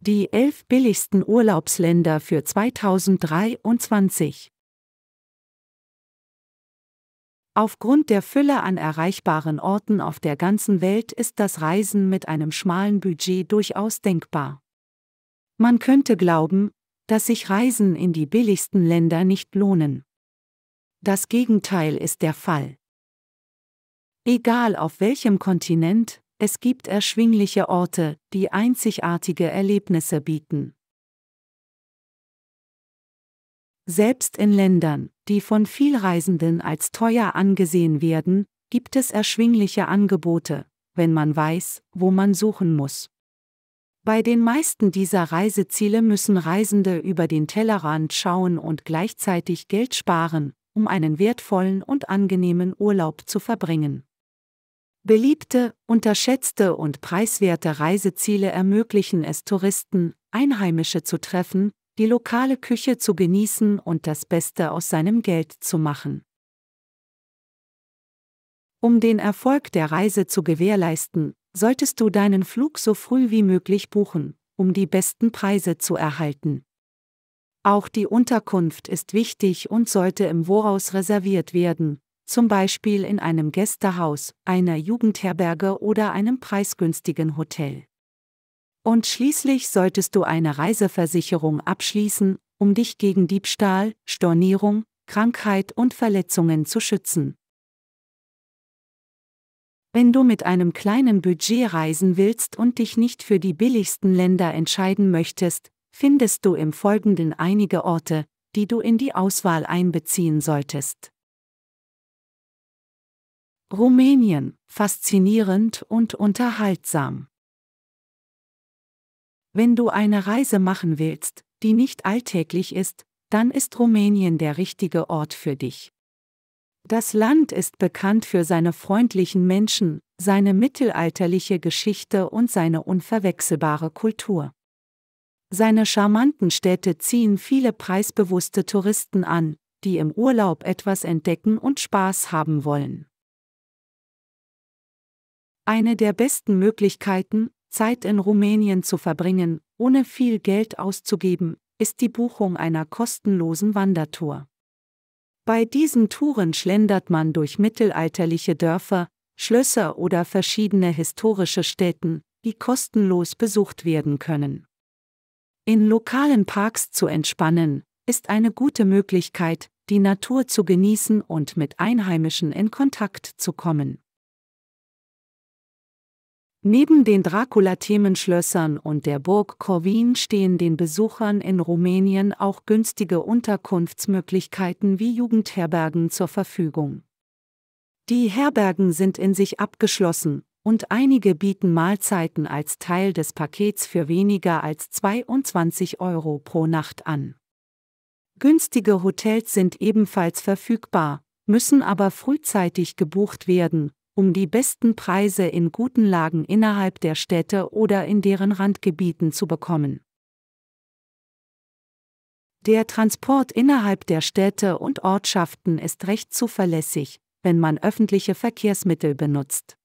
Die elf billigsten Urlaubsländer für 2023. Aufgrund der Fülle an erreichbaren Orten auf der ganzen Welt ist das Reisen mit einem schmalen Budget durchaus denkbar. Man könnte glauben, dass sich Reisen in die billigsten Länder nicht lohnen. Das Gegenteil ist der Fall. Egal auf welchem Kontinent, es gibt erschwingliche Orte, die einzigartige Erlebnisse bieten. Selbst in Ländern, die von Vielreisenden als teuer angesehen werden, gibt es erschwingliche Angebote, wenn man weiß, wo man suchen muss. Bei den meisten dieser Reiseziele müssen Reisende über den Tellerrand schauen und gleichzeitig Geld sparen, um einen wertvollen und angenehmen Urlaub zu verbringen. Beliebte, unterschätzte und preiswerte Reiseziele ermöglichen es Touristen, Einheimische zu treffen, die lokale Küche zu genießen und das Beste aus seinem Geld zu machen. Um den Erfolg der Reise zu gewährleisten, solltest du deinen Flug so früh wie möglich buchen, um die besten Preise zu erhalten. Auch die Unterkunft ist wichtig und sollte im Voraus reserviert werden, zum Beispiel in einem Gästehaus, einer Jugendherberge oder einem preisgünstigen Hotel. Und schließlich solltest du eine Reiseversicherung abschließen, um dich gegen Diebstahl, Stornierung, Krankheit und Verletzungen zu schützen. Wenn du mit einem kleinen Budget reisen willst und dich nicht für die billigsten Länder entscheiden möchtest, findest du im Folgenden einige Orte, die du in die Auswahl einbeziehen solltest. Rumänien, faszinierend und unterhaltsam. Wenn du eine Reise machen willst, die nicht alltäglich ist, dann ist Rumänien der richtige Ort für dich. Das Land ist bekannt für seine freundlichen Menschen, seine mittelalterliche Geschichte und seine unverwechselbare Kultur. Seine charmanten Städte ziehen viele preisbewusste Touristen an, die im Urlaub etwas entdecken und Spaß haben wollen. Eine der besten Möglichkeiten, Zeit in Rumänien zu verbringen, ohne viel Geld auszugeben, ist die Buchung einer kostenlosen Wandertour. Bei diesen Touren schlendert man durch mittelalterliche Dörfer, Schlösser oder verschiedene historische Städten, die kostenlos besucht werden können. In lokalen Parks zu entspannen, ist eine gute Möglichkeit, die Natur zu genießen und mit Einheimischen in Kontakt zu kommen. Neben den Dracula-Themenschlössern und der Burg Corvin stehen den Besuchern in Rumänien auch günstige Unterkunftsmöglichkeiten wie Jugendherbergen zur Verfügung. Die Herbergen sind in sich abgeschlossen, und einige bieten Mahlzeiten als Teil des Pakets für weniger als 22 Euro pro Nacht an. Günstige Hotels sind ebenfalls verfügbar, müssen aber frühzeitig gebucht werden, um die besten Preise in guten Lagen innerhalb der Städte oder in deren Randgebieten zu bekommen. Der Transport innerhalb der Städte und Ortschaften ist recht zuverlässig, wenn man öffentliche Verkehrsmittel benutzt.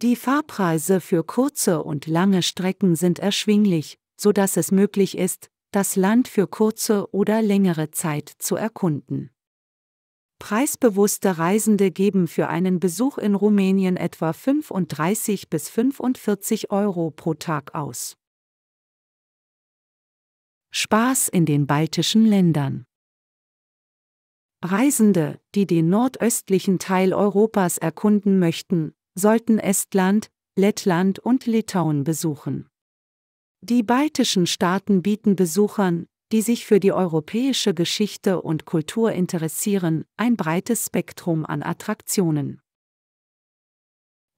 Die Fahrpreise für kurze und lange Strecken sind erschwinglich, sodass es möglich ist, das Land für kurze oder längere Zeit zu erkunden. Preisbewusste Reisende geben für einen Besuch in Rumänien etwa 35 bis 45 Euro pro Tag aus. Spaß in den baltischen Ländern Reisende, die den nordöstlichen Teil Europas erkunden möchten, sollten Estland, Lettland und Litauen besuchen. Die baltischen Staaten bieten Besuchern, die sich für die europäische Geschichte und Kultur interessieren, ein breites Spektrum an Attraktionen.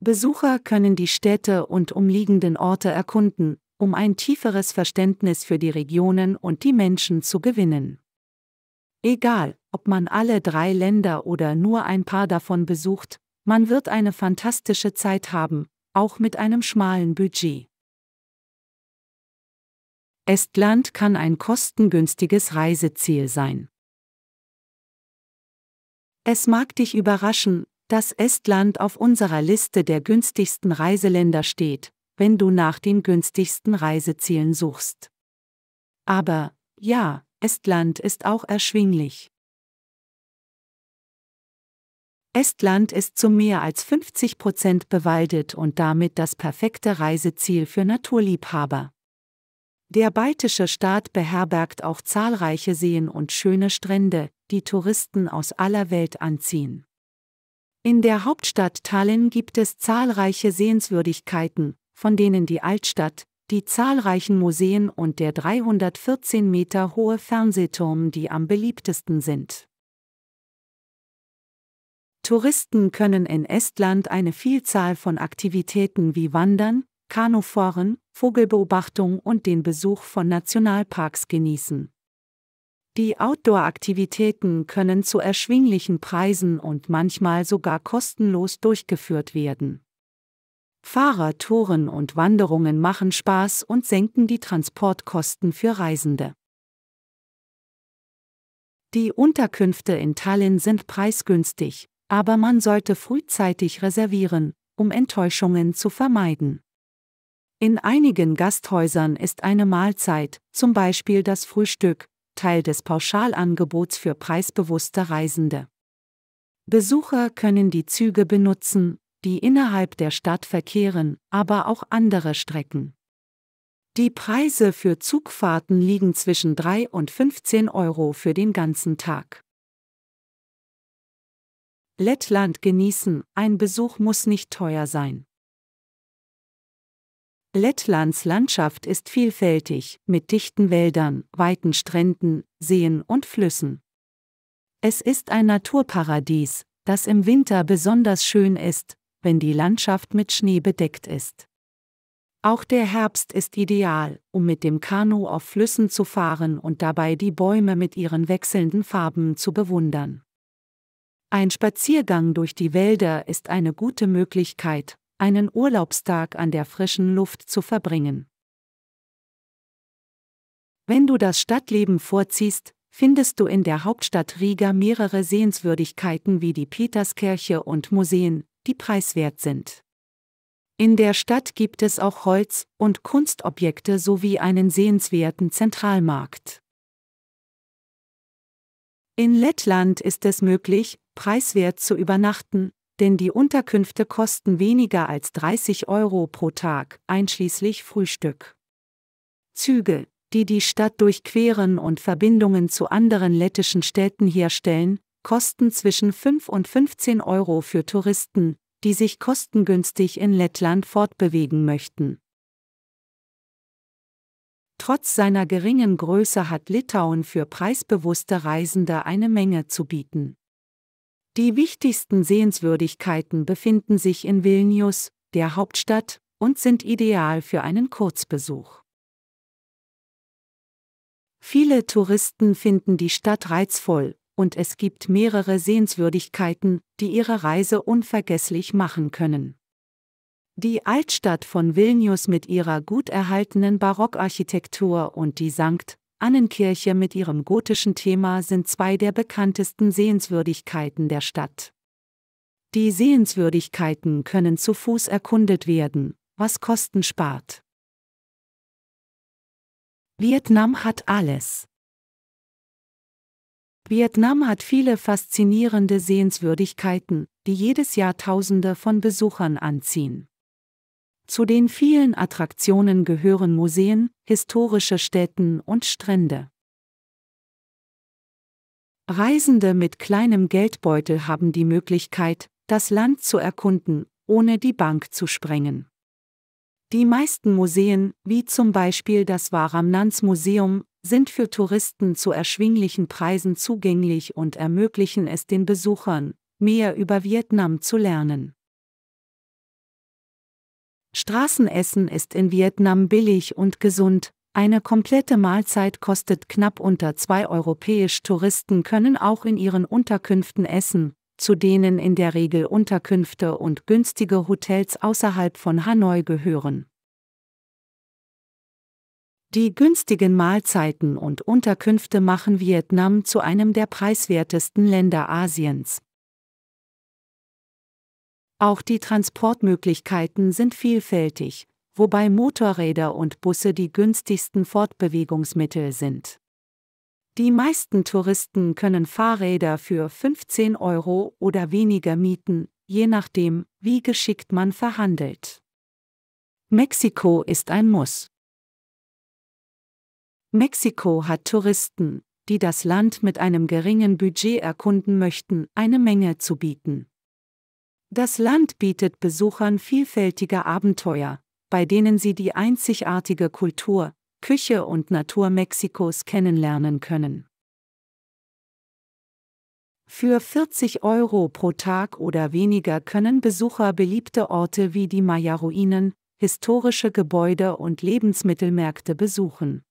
Besucher können die Städte und umliegenden Orte erkunden, um ein tieferes Verständnis für die Regionen und die Menschen zu gewinnen. Egal, ob man alle drei Länder oder nur ein paar davon besucht, man wird eine fantastische Zeit haben, auch mit einem schmalen Budget. Estland kann ein kostengünstiges Reiseziel sein. Es mag dich überraschen, dass Estland auf unserer Liste der günstigsten Reiseländer steht, wenn du nach den günstigsten Reisezielen suchst. Aber, ja, Estland ist auch erschwinglich. Estland ist zu mehr als 50 Prozent bewaldet und damit das perfekte Reiseziel für Naturliebhaber. Der baltische Staat beherbergt auch zahlreiche Seen und schöne Strände, die Touristen aus aller Welt anziehen. In der Hauptstadt Tallinn gibt es zahlreiche Sehenswürdigkeiten, von denen die Altstadt, die zahlreichen Museen und der 314 Meter hohe Fernsehturm die am beliebtesten sind. Touristen können in Estland eine Vielzahl von Aktivitäten wie Wandern, Kanufahren, Vogelbeobachtung und den Besuch von Nationalparks genießen. Die Outdoor-Aktivitäten können zu erschwinglichen Preisen und manchmal sogar kostenlos durchgeführt werden. Fahrradtouren und Wanderungen machen Spaß und senken die Transportkosten für Reisende. Die Unterkünfte in Tallinn sind preisgünstig, aber man sollte frühzeitig reservieren, um Enttäuschungen zu vermeiden. In einigen Gasthäusern ist eine Mahlzeit, zum Beispiel das Frühstück, Teil des Pauschalangebots für preisbewusste Reisende. Besucher können die Züge benutzen, die innerhalb der Stadt verkehren, aber auch andere Strecken. Die Preise für Zugfahrten liegen zwischen 3 und 15 Euro für den ganzen Tag. Lettland genießen, ein Besuch muss nicht teuer sein. Lettlands Landschaft ist vielfältig, mit dichten Wäldern, weiten Stränden, Seen und Flüssen. Es ist ein Naturparadies, das im Winter besonders schön ist, wenn die Landschaft mit Schnee bedeckt ist. Auch der Herbst ist ideal, um mit dem Kanu auf Flüssen zu fahren und dabei die Bäume mit ihren wechselnden Farben zu bewundern. Ein Spaziergang durch die Wälder ist eine gute Möglichkeit, einen Urlaubstag an der frischen Luft zu verbringen. Wenn du das Stadtleben vorziehst, findest du in der Hauptstadt Riga mehrere Sehenswürdigkeiten wie die Peterskirche und Museen, die preiswert sind. In der Stadt gibt es auch Holz- und Kunstobjekte sowie einen sehenswerten Zentralmarkt. In Lettland ist es möglich, preiswert zu übernachten, denn die Unterkünfte kosten weniger als 30 Euro pro Tag, einschließlich Frühstück. Züge, die die Stadt durchqueren und Verbindungen zu anderen lettischen Städten herstellen, kosten zwischen 5 und 15 Euro für Touristen, die sich kostengünstig in Lettland fortbewegen möchten. Trotz seiner geringen Größe hat Litauen für preisbewusste Reisende eine Menge zu bieten. Die wichtigsten Sehenswürdigkeiten befinden sich in Vilnius, der Hauptstadt, und sind ideal für einen Kurzbesuch. Viele Touristen finden die Stadt reizvoll, und es gibt mehrere Sehenswürdigkeiten, die ihre Reise unvergesslich machen können. Die Altstadt von Vilnius mit ihrer gut erhaltenen Barockarchitektur und die Sankt Annenkirche mit ihrem gotischen Thema sind zwei der bekanntesten Sehenswürdigkeiten der Stadt. Die Sehenswürdigkeiten können zu Fuß erkundet werden, was Kosten spart. Vietnam hat alles. Vietnam hat viele faszinierende Sehenswürdigkeiten, die jedes Jahr Tausende von Besuchern anziehen. Zu den vielen Attraktionen gehören Museen, historische Städten und Strände. Reisende mit kleinem Geldbeutel haben die Möglichkeit, das Land zu erkunden, ohne die Bank zu sprengen. Die meisten Museen, wie zum Beispiel das Varamnans Museum, sind für Touristen zu erschwinglichen Preisen zugänglich und ermöglichen es den Besuchern, mehr über Vietnam zu lernen. Straßenessen ist in Vietnam billig und gesund, eine komplette Mahlzeit kostet knapp unter 2 europäisch. Touristen können auch in ihren Unterkünften essen, zu denen in der Regel Unterkünfte und günstige Hotels außerhalb von Hanoi gehören. Die günstigen Mahlzeiten und Unterkünfte machen Vietnam zu einem der preiswertesten Länder Asiens. Auch die Transportmöglichkeiten sind vielfältig, wobei Motorräder und Busse die günstigsten Fortbewegungsmittel sind. Die meisten Touristen können Fahrräder für 15 Euro oder weniger mieten, je nachdem, wie geschickt man verhandelt. Mexiko ist ein Muss. Mexiko hat Touristen, die das Land mit einem geringen Budget erkunden möchten, eine Menge zu bieten. Das Land bietet Besuchern vielfältige Abenteuer, bei denen sie die einzigartige Kultur, Küche und Natur Mexikos kennenlernen können. Für 40 Euro pro Tag oder weniger können Besucher beliebte Orte wie die Maya-Ruinen, historische Gebäude und Lebensmittelmärkte besuchen.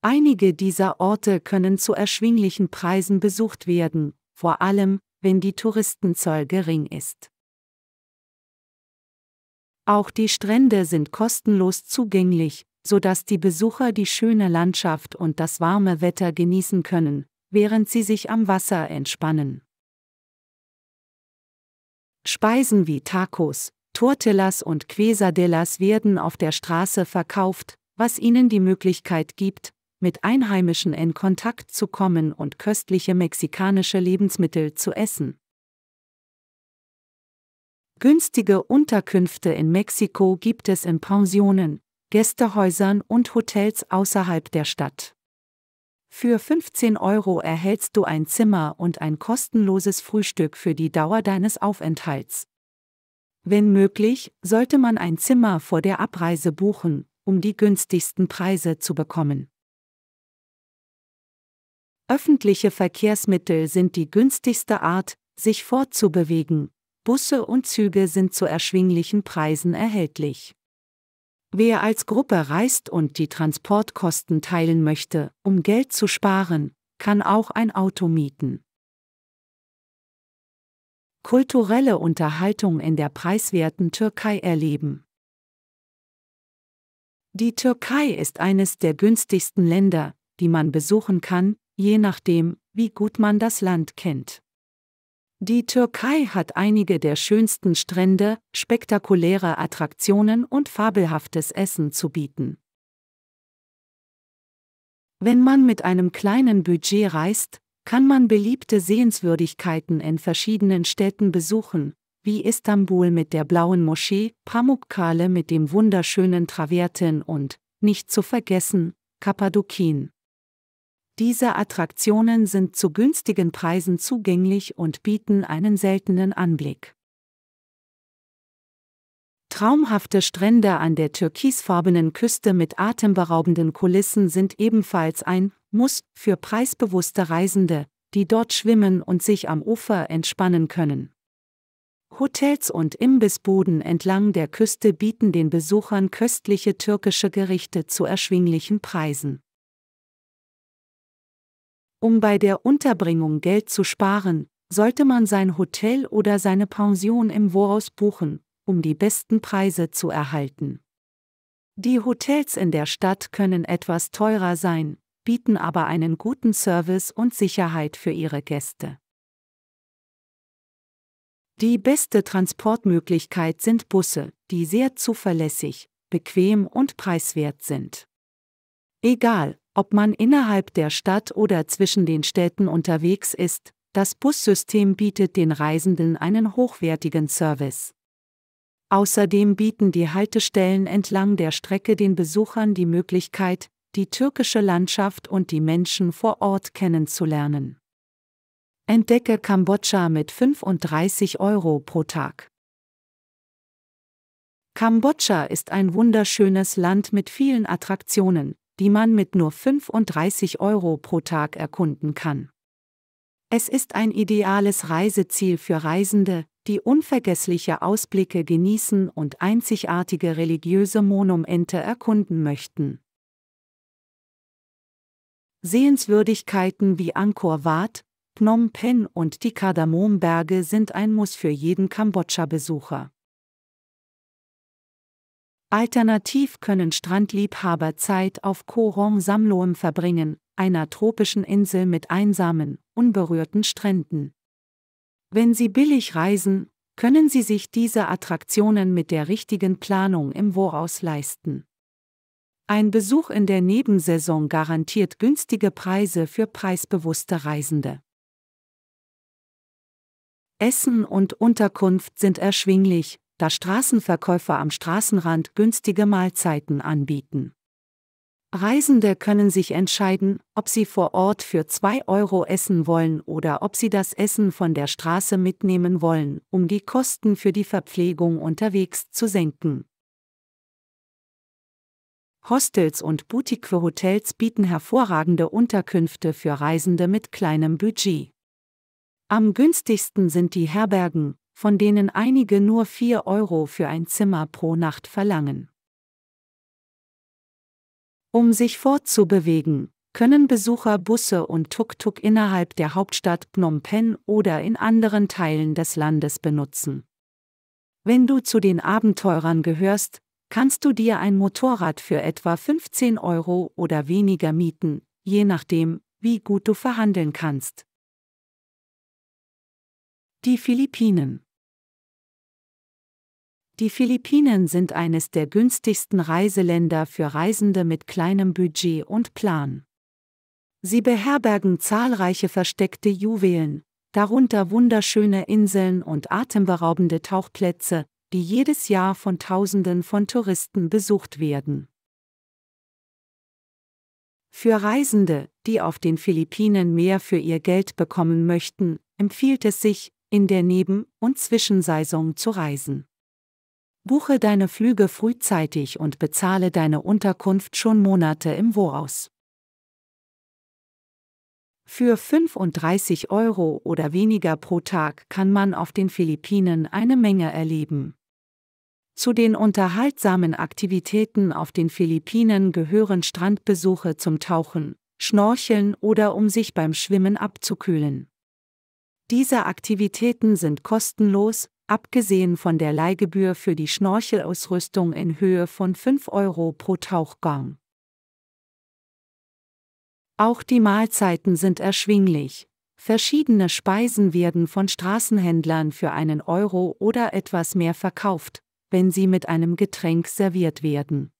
Einige dieser Orte können zu erschwinglichen Preisen besucht werden, vor allem, wenn die Touristenzoll gering ist. Auch die Strände sind kostenlos zugänglich, sodass die Besucher die schöne Landschaft und das warme Wetter genießen können, während sie sich am Wasser entspannen. Speisen wie Tacos, Tortillas und Quesadillas werden auf der Straße verkauft, was ihnen die Möglichkeit gibt, mit Einheimischen in Kontakt zu kommen und köstliche mexikanische Lebensmittel zu essen. Günstige Unterkünfte in Mexiko gibt es in Pensionen, Gästehäusern und Hotels außerhalb der Stadt. Für 15 Euro erhältst du ein Zimmer und ein kostenloses Frühstück für die Dauer deines Aufenthalts. Wenn möglich, sollte man ein Zimmer vor der Abreise buchen, um die günstigsten Preise zu bekommen. Öffentliche Verkehrsmittel sind die günstigste Art, sich fortzubewegen. Busse und Züge sind zu erschwinglichen Preisen erhältlich. Wer als Gruppe reist und die Transportkosten teilen möchte, um Geld zu sparen, kann auch ein Auto mieten. Kulturelle Unterhaltung in der preiswerten Türkei erleben. Die Türkei ist eines der günstigsten Länder, die man besuchen kann, je nachdem, wie gut man das Land kennt. Die Türkei hat einige der schönsten Strände, spektakuläre Attraktionen und fabelhaftes Essen zu bieten. Wenn man mit einem kleinen Budget reist, kann man beliebte Sehenswürdigkeiten in verschiedenen Städten besuchen, wie Istanbul mit der blauen Moschee, Pamukkale mit dem wunderschönen Travertin und, nicht zu vergessen, Kappadokien. Diese Attraktionen sind zu günstigen Preisen zugänglich und bieten einen seltenen Anblick. Traumhafte Strände an der türkisfarbenen Küste mit atemberaubenden Kulissen sind ebenfalls ein Muss für preisbewusste Reisende, die dort schwimmen und sich am Ufer entspannen können. Hotels und Imbissbuden entlang der Küste bieten den Besuchern köstliche türkische Gerichte zu erschwinglichen Preisen. Um bei der Unterbringung Geld zu sparen, sollte man sein Hotel oder seine Pension im Voraus buchen, um die besten Preise zu erhalten. Die Hotels in der Stadt können etwas teurer sein, bieten aber einen guten Service und Sicherheit für ihre Gäste. Die beste Transportmöglichkeit sind Busse, die sehr zuverlässig, bequem und preiswert sind. Egal, ob man innerhalb der Stadt oder zwischen den Städten unterwegs ist, das Bussystem bietet den Reisenden einen hochwertigen Service. Außerdem bieten die Haltestellen entlang der Strecke den Besuchern die Möglichkeit, die türkische Landschaft und die Menschen vor Ort kennenzulernen. Entdecke Kambodscha mit 35 Euro pro Tag. Kambodscha ist ein wunderschönes Land mit vielen Attraktionen, die man mit nur 35 Euro pro Tag erkunden kann. Es ist ein ideales Reiseziel für Reisende, die unvergessliche Ausblicke genießen und einzigartige religiöse Monumente erkunden möchten. Sehenswürdigkeiten wie Angkor Wat, Phnom Penh und die Kardamomberge sind ein Muss für jeden Kambodscha-Besucher. Alternativ können Strandliebhaber Zeit auf Koh Samloem verbringen, einer tropischen Insel mit einsamen, unberührten Stränden. Wenn Sie billig reisen, können Sie sich diese Attraktionen mit der richtigen Planung im Voraus leisten. Ein Besuch in der Nebensaison garantiert günstige Preise für preisbewusste Reisende. Essen und Unterkunft sind erschwinglich, da Straßenverkäufer am Straßenrand günstige Mahlzeiten anbieten. Reisende können sich entscheiden, ob sie vor Ort für 2 Euro essen wollen oder ob sie das Essen von der Straße mitnehmen wollen, um die Kosten für die Verpflegung unterwegs zu senken. Hostels und Boutique-Hotels für bieten hervorragende Unterkünfte für Reisende mit kleinem Budget. Am günstigsten sind die Herbergen, von denen einige nur 4 Euro für ein Zimmer pro Nacht verlangen. Um sich fortzubewegen, können Besucher Busse und Tuk-Tuk innerhalb der Hauptstadt Phnom Penh oder in anderen Teilen des Landes benutzen. Wenn du zu den Abenteurern gehörst, kannst du dir ein Motorrad für etwa 15 Euro oder weniger mieten, je nachdem, wie gut du verhandeln kannst. Die Philippinen die Philippinen sind eines der günstigsten Reiseländer für Reisende mit kleinem Budget und Plan. Sie beherbergen zahlreiche versteckte Juwelen, darunter wunderschöne Inseln und atemberaubende Tauchplätze, die jedes Jahr von Tausenden von Touristen besucht werden. Für Reisende, die auf den Philippinen mehr für ihr Geld bekommen möchten, empfiehlt es sich, in der Neben- und Zwischensaison zu reisen. Buche deine Flüge frühzeitig und bezahle deine Unterkunft schon Monate im Voraus. Für 35 Euro oder weniger pro Tag kann man auf den Philippinen eine Menge erleben. Zu den unterhaltsamen Aktivitäten auf den Philippinen gehören Strandbesuche zum Tauchen, Schnorcheln oder um sich beim Schwimmen abzukühlen. Diese Aktivitäten sind kostenlos abgesehen von der Leihgebühr für die Schnorchelausrüstung in Höhe von 5 Euro pro Tauchgang. Auch die Mahlzeiten sind erschwinglich. Verschiedene Speisen werden von Straßenhändlern für einen Euro oder etwas mehr verkauft, wenn sie mit einem Getränk serviert werden.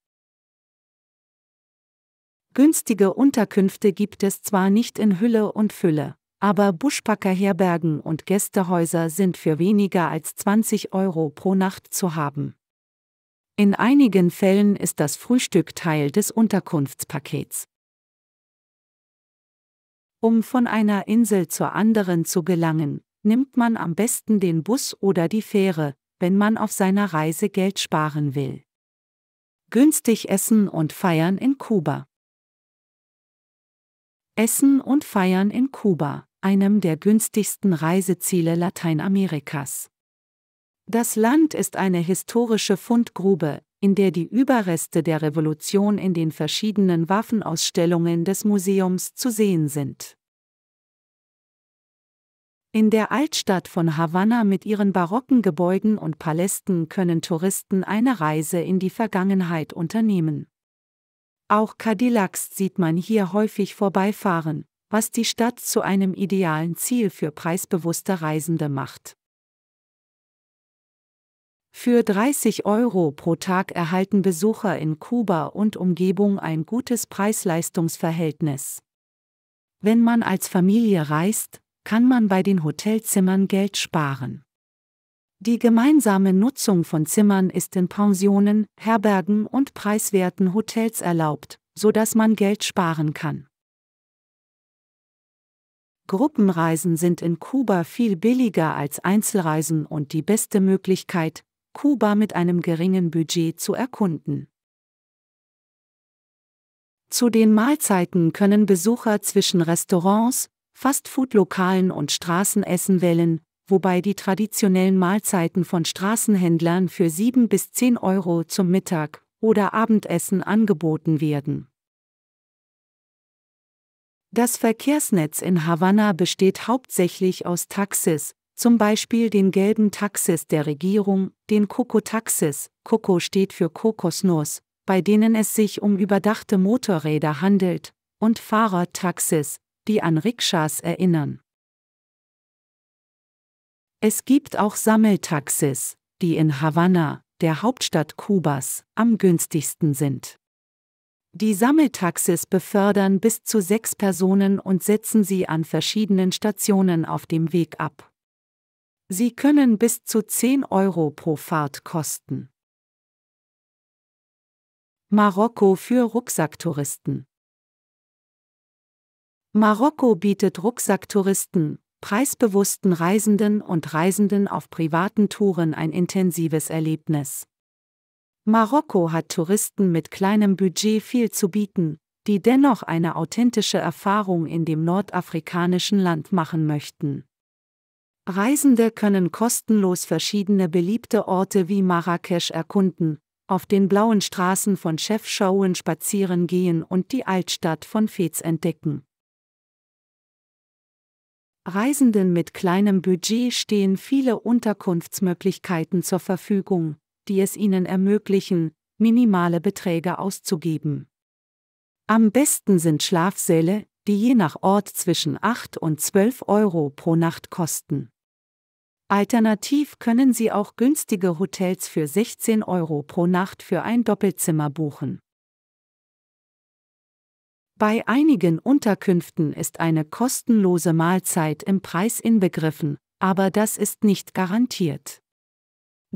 Günstige Unterkünfte gibt es zwar nicht in Hülle und Fülle, aber Buschpacker und Gästehäuser sind für weniger als 20 Euro pro Nacht zu haben. In einigen Fällen ist das Frühstück Teil des Unterkunftspakets. Um von einer Insel zur anderen zu gelangen, nimmt man am besten den Bus oder die Fähre, wenn man auf seiner Reise Geld sparen will. Günstig essen und feiern in Kuba. Essen und feiern in Kuba einem der günstigsten Reiseziele Lateinamerikas. Das Land ist eine historische Fundgrube, in der die Überreste der Revolution in den verschiedenen Waffenausstellungen des Museums zu sehen sind. In der Altstadt von Havanna mit ihren barocken Gebäuden und Palästen können Touristen eine Reise in die Vergangenheit unternehmen. Auch Cadillacs sieht man hier häufig vorbeifahren, was die Stadt zu einem idealen Ziel für preisbewusste Reisende macht. Für 30 Euro pro Tag erhalten Besucher in Kuba und Umgebung ein gutes Preis-Leistungs-Verhältnis. Wenn man als Familie reist, kann man bei den Hotelzimmern Geld sparen. Die gemeinsame Nutzung von Zimmern ist in Pensionen, Herbergen und preiswerten Hotels erlaubt, sodass man Geld sparen kann. Gruppenreisen sind in Kuba viel billiger als Einzelreisen und die beste Möglichkeit, Kuba mit einem geringen Budget zu erkunden. Zu den Mahlzeiten können Besucher zwischen Restaurants, Fastfood-Lokalen und Straßenessen wählen, wobei die traditionellen Mahlzeiten von Straßenhändlern für 7 bis 10 Euro zum Mittag oder Abendessen angeboten werden. Das Verkehrsnetz in Havanna besteht hauptsächlich aus Taxis, zum Beispiel den gelben Taxis der Regierung, den Coco-Taxis, Coco steht für Kokosnuss, bei denen es sich um überdachte Motorräder handelt, und Fahrradtaxis, die an Rikschas erinnern. Es gibt auch Sammeltaxis, die in Havanna, der Hauptstadt Kubas, am günstigsten sind. Die Sammeltaxis befördern bis zu sechs Personen und setzen sie an verschiedenen Stationen auf dem Weg ab. Sie können bis zu 10 Euro pro Fahrt kosten. Marokko für Rucksacktouristen Marokko bietet Rucksacktouristen, preisbewussten Reisenden und Reisenden auf privaten Touren ein intensives Erlebnis. Marokko hat Touristen mit kleinem Budget viel zu bieten, die dennoch eine authentische Erfahrung in dem nordafrikanischen Land machen möchten. Reisende können kostenlos verschiedene beliebte Orte wie Marrakesch erkunden, auf den blauen Straßen von Chefschauen spazieren gehen und die Altstadt von Fez entdecken. Reisenden mit kleinem Budget stehen viele Unterkunftsmöglichkeiten zur Verfügung, die es ihnen ermöglichen, minimale Beträge auszugeben. Am besten sind Schlafsäle, die je nach Ort zwischen 8 und 12 Euro pro Nacht kosten. Alternativ können Sie auch günstige Hotels für 16 Euro pro Nacht für ein Doppelzimmer buchen. Bei einigen Unterkünften ist eine kostenlose Mahlzeit im Preis inbegriffen, aber das ist nicht garantiert.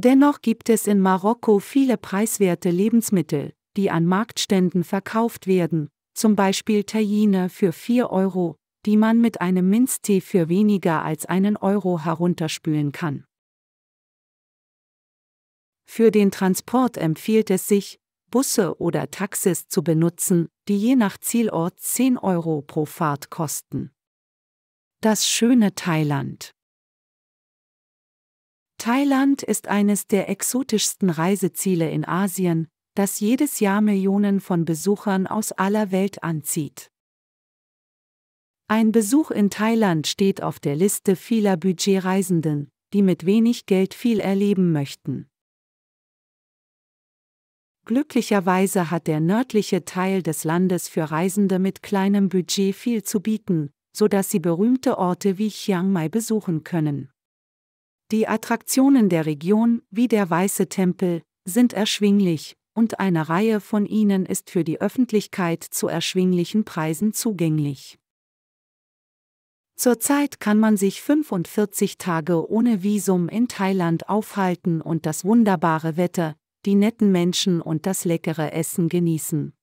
Dennoch gibt es in Marokko viele preiswerte Lebensmittel, die an Marktständen verkauft werden, zum Beispiel Tajine für 4 Euro, die man mit einem Minztee für weniger als einen Euro herunterspülen kann. Für den Transport empfiehlt es sich, Busse oder Taxis zu benutzen, die je nach Zielort 10 Euro pro Fahrt kosten. Das schöne Thailand. Thailand ist eines der exotischsten Reiseziele in Asien, das jedes Jahr Millionen von Besuchern aus aller Welt anzieht. Ein Besuch in Thailand steht auf der Liste vieler Budgetreisenden, die mit wenig Geld viel erleben möchten. Glücklicherweise hat der nördliche Teil des Landes für Reisende mit kleinem Budget viel zu bieten, so dass sie berühmte Orte wie Chiang Mai besuchen können. Die Attraktionen der Region, wie der Weiße Tempel, sind erschwinglich, und eine Reihe von ihnen ist für die Öffentlichkeit zu erschwinglichen Preisen zugänglich. Zurzeit kann man sich 45 Tage ohne Visum in Thailand aufhalten und das wunderbare Wetter, die netten Menschen und das leckere Essen genießen.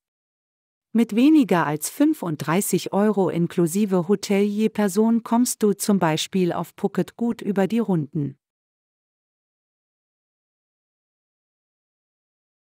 Mit weniger als 35 Euro inklusive Hotel je Person kommst du zum Beispiel auf Phuket gut über die Runden.